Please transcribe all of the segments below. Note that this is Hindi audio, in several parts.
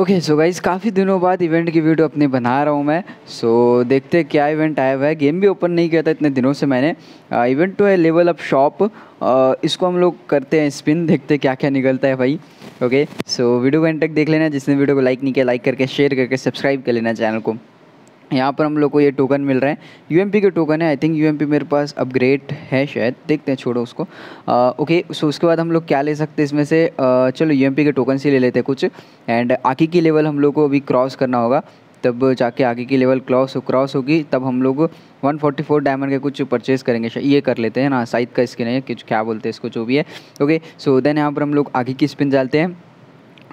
ओके सो गाइज काफ़ी दिनों बाद इवेंट की वीडियो अपनी बना रहा हूँ मैं सो so, देखते हैं क्या इवेंट आया हुआ है गेम भी ओपन नहीं किया था इतने दिनों से मैंने आ, इवेंट तो है लेवल अप शॉप इसको हम लोग करते हैं स्पिन देखते हैं क्या क्या निकलता है भाई ओके सो वीडियो को एंड तक देख लेना जिसने वीडियो को लाइक नहीं किया लाइक करके शेयर करके सब्सक्राइब कर लेना चैनल को यहाँ पर हम लोग को ये टोकन मिल रहा है यू के टोकन है आई थिंक यू मेरे पास अपग्रेड है शायद देखते हैं छोड़ो उसको आ, ओके सो उसके बाद हम लोग क्या ले सकते हैं इसमें से आ, चलो यू के टोकन से ले लेते हैं कुछ एंड आगे की लेवल हम लोग को अभी क्रॉस करना होगा तब जाके आगे की लेवल क्रॉस हो क्रॉस होगी तब हम लोग 144 डायमंड के कुछ परचेज़ करेंगे ये कर लेते हैं ना साइथ का स्किन है कुछ क्या बोलते हैं इसको जो भी है ओके सो देन यहाँ पर हम लोग आगे की स्पिन डालते हैं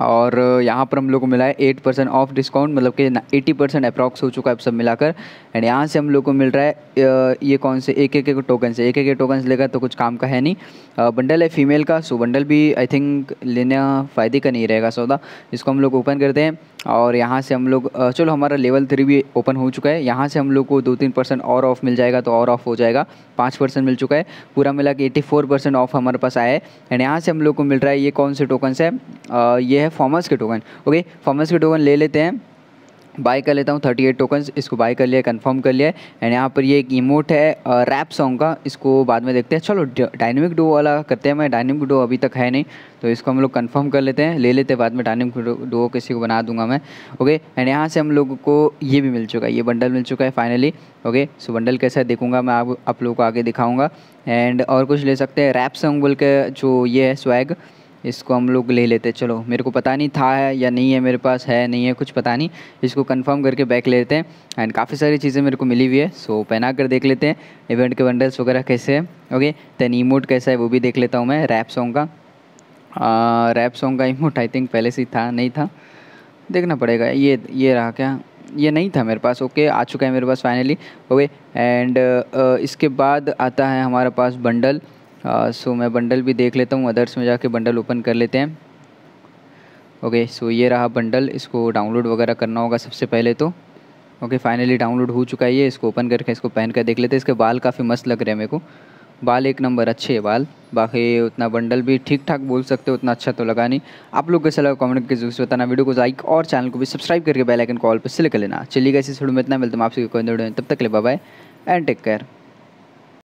और यहाँ पर हम लोग को मिला है एट परसेंट ऑफ डिस्काउंट मतलब कि एटी परसेंट अप्रॉक्स हो चुका है अब सब मिलाकर एंड तो यहाँ से हम लोग तो को मिल रहा है ये कौन से एक एक टोकन से एक एक टोकन लेगा तो कुछ काम का है नहीं बंडल है फीमेल का सो बंडल भी आई थिंक लेना फ़ायदे का नहीं रहेगा सौदा इसको हम लोग ओपन करते हैं और यहाँ से हम लोग चलो हमारा लेवल थ्री भी ओपन हो चुका है यहाँ से हम लोग को दो तीन परसेंट और ऑफ मिल जाएगा तो और ऑफ हो जाएगा पाँच परसेंट मिल चुका है पूरा मिला के एट्टी फोर परसेंट ऑफ हमारे पास आया है एंड यहाँ से हम लोग को मिल रहा है ये कौन से टोकन्स है ये है हैं फॉर्मर्स के टोकन ओके फॉर्मर्स के टोकन ले लेते हैं बाय कर लेता हूँ थर्टी एट टोकन्स इसको बाय कर लिया कंफर्म कर लिया एंड यहाँ पर ये एक इमोट है रैप सॉन्ग का इसको बाद में देखते हैं चलो डायनेमिक डो वाला करते हैं मैं डायनेमिक डो अभी तक है नहीं तो इसको हम लोग कंफर्म कर लेते हैं ले लेते हैं बाद में डायनेमिक डो किसी को बना दूंगा मैं ओके एंड यहाँ से हम लोगों को ये भी मिल चुका है ये बंडल मिल चुका है फाइनली ओके सो बंडल कैसा देखूँगा मैं आप, आप लोगों को आगे दिखाऊँगा एंड और कुछ ले सकते हैं रैप सॉन्ग बोल के जो ये है स्वैग इसको हम लोग ले लेते चलो मेरे को पता नहीं था है या नहीं है मेरे पास है नहीं है कुछ पता नहीं इसको कंफर्म करके बैक लेते हैं एंड काफ़ी सारी चीज़ें मेरे को मिली हुई है सो पहना कर देख लेते हैं इवेंट के बंडल्स वगैरह कैसे है ओके दैन इमोट कैसा है वो भी देख लेता हूँ मैं रैप सॉन्ग का आ, रैप सॉन्ग का इमोट आई थिंक पहले से था नहीं था देखना पड़ेगा ये ये रहा क्या ये नहीं था मेरे पास ओके आ चुका है मेरे पास फाइनली ओके एंड इसके बाद आता है हमारे पास बंडल सो मैं बंडल भी देख लेता हूँ अदर्स में जाके बंडल ओपन कर लेते हैं ओके सो ये रहा बंडल इसको डाउनलोड वगैरह करना होगा सबसे पहले तो ओके फाइनली डाउनलोड हो चुका है ये इसको ओपन करके इसको पहन कर देख लेते हैं इसके बाल काफ़ी मस्त लग रहे हैं मेरे को बाल एक नंबर अच्छे है बाल बाकी उतना बंडल भी ठीक ठाक बोल सकते हो उतना अच्छा तो लगा नहीं आप लोग कैसे लगा कमेंट करके जरूर से बताना वीडियो को लाइक और चैनल को भी सब्सक्राइब करके बेल आइकन कॉल पर सिलेक्ट कर लेना चलिए कैसे छोड़ू में इतना मिलता हूँ आपसे तब तक ले बाय एंड टेक केयर